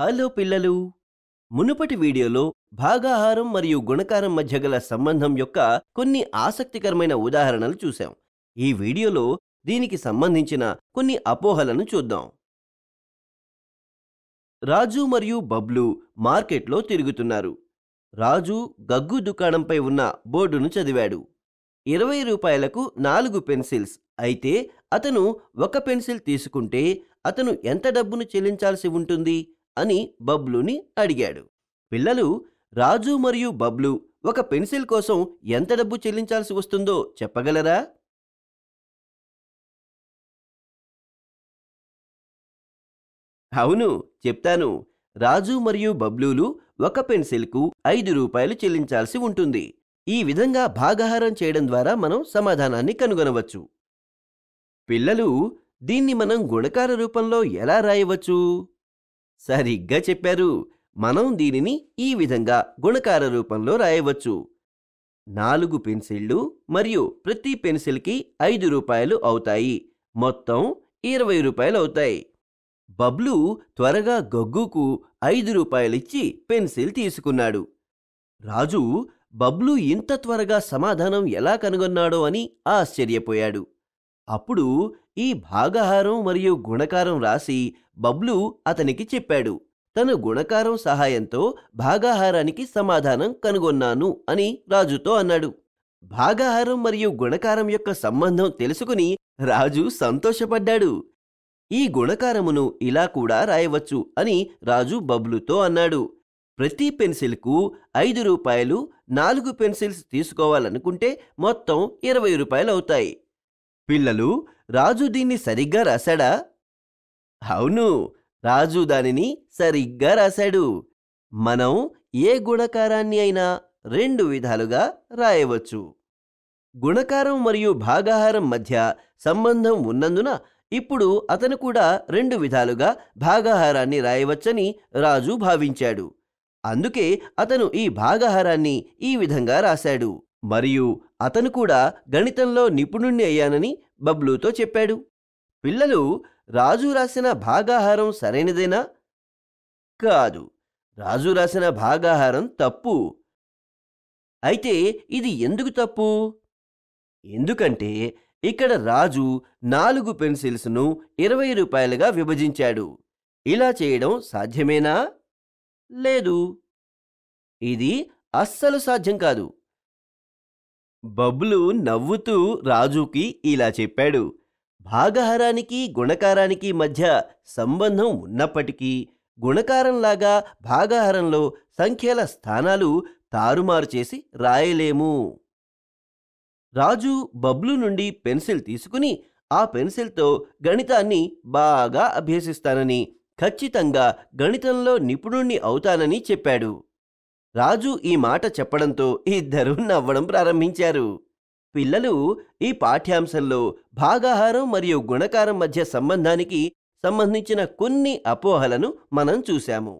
hello పిల్లలు మునుపటి వీడియోలో భాగాహారం మరియు గుణకారం మధ్య గల సంబంధం యొక్క కొన్ని ఆసక్తికరమైన ఉదాహరణలు చూశాం ఈ వీడియోలో దీనికి సంబంధించిన కొన్ని అపోహలను చూద్దాం రాజు మరియు బబ్లు మార్కెట్లో తిరుగుతున్నారు రాజు గగ్గు దుకాణంపై ఉన్న బోర్డును చదివాడు ఇరవై రూపాయలకు నాలుగు పెన్సిల్స్ అయితే అతను ఒక పెన్సిల్ తీసుకుంటే అతను ఎంత డబ్బును చెల్లించాల్సి ఉంటుంది అని బబ్లుని అడిగాడు పిల్లలు రాజు మరియు బబ్లు ఒక పెన్సిల్ కోసం ఎంత డబ్బు చెల్లించాల్సి వస్తుందో చెప్పగలరా అవును చెప్తాను రాజు మరియు బబ్లూలు ఒక పెన్సిల్కు ఐదు రూపాయలు చెల్లించాల్సి ఉంటుంది ఈ విధంగా భాగాహారం చేయడం ద్వారా మనం సమాధానాన్ని కనుగొనవచ్చు పిల్లలు దీన్ని మనం గుణకార రూపంలో ఎలా రాయవచ్చు సరిగ్గా చెప్పారు మనం దీనిని ఈ విధంగా గుణకార రూపంలో రాయవచ్చు నాలుగు పెన్సిళ్ళు మరియు ప్రతి పెన్సిల్కి ఐదు రూపాయలు అవుతాయి మొత్తం ఇరవై రూపాయలు అవుతాయి బబ్లు త్వరగా గగ్గుకు ఐదు రూపాయలిచ్చి పెన్సిల్ తీసుకున్నాడు రాజు బబ్లు ఇంత త్వరగా సమాధానం ఎలా కనుగొన్నాడో అని ఆశ్చర్యపోయాడు అప్పుడు ఈ భాగహారం మరియు గుణకారం రాసి బబ్లు అతనికి చెప్పాడు తన గుణకారం సహాయంతో భాగాహారానికి సమాధానం కనుగొన్నాను అని రాజుతో అన్నాడు భాగాహారం మరియు గుణకారం యొక్క సంబంధం తెలుసుకుని రాజు సంతోషపడ్డాడు ఈ గుణకారమును ఇలా కూడా రాయవచ్చు అని రాజు బబ్లుతో అన్నాడు ప్రతి పెన్సిల్కు ఐదు రూపాయలు నాలుగు పెన్సిల్స్ తీసుకోవాలనుకుంటే మొత్తం ఇరవై రూపాయలవుతాయి పిల్లలు రాజు దీన్ని సరిగ్గా రాశాడా అవును రాజు దానిని సరిగ్గా రాశాడు మనం ఏ గుణకారాన్ని అయినా రెండు విధాలుగా రాయవచ్చు గుణకారం మరియు భాగాహారం మధ్య సంబంధం ఉన్నందున ఇప్పుడు అతను కూడా రెండు విధాలుగా భాగాహారాన్ని రాయవచ్చని రాజు భావించాడు అందుకే అతను ఈ భాగాహారాన్ని ఈ విధంగా రాశాడు మరియు అతను కూడా గణితంలో నిపుణుణ్ణి అయ్యానని బబ్లూతో చెప్పాడు పిల్లలు రాజు రాసిన భాగాహారం సరైనదేనా కాదు రాజు రాసిన భాగాహారం తప్పు అయితే ఇది ఎందుకు తప్పు ఎందుకంటే ఇక్కడ రాజు నాలుగు పెన్సిల్స్ను ఇరవై రూపాయలుగా విభజించాడు ఇలా చేయడం సాధ్యమేనా లేదు ఇది అస్సలు సాధ్యం కాదు బబ్లు నవ్వుతూ రాజుకి ఇలా చెప్పాడు భాగహారానికి గుణకారానికి మధ్య సంబంధం ఉన్నప్పటికీ గుణకారంలాగా భాగహారంలో సంఖ్యల స్థానాలు తారుమారు చేసి రాయలేము రాజు బబ్లు నుండి పెన్సిల్ తీసుకుని ఆ పెన్సిల్తో గణితాన్ని బాగా అభ్యసిస్తానని ఖచ్చితంగా గణితంలో నిపుణుణ్ణి అవుతానని చెప్పాడు రాజు ఈ మాట చెప్పడంతో ఇద్దరూ నవ్వడం ప్రారంభించారు పిల్లలు ఈ పాఠ్యాంశంలో భాగాహారం మరియు గుణకారం మధ్య సంబంధానికి సంబంధించిన కొన్ని అపోహలను మనం చూశాము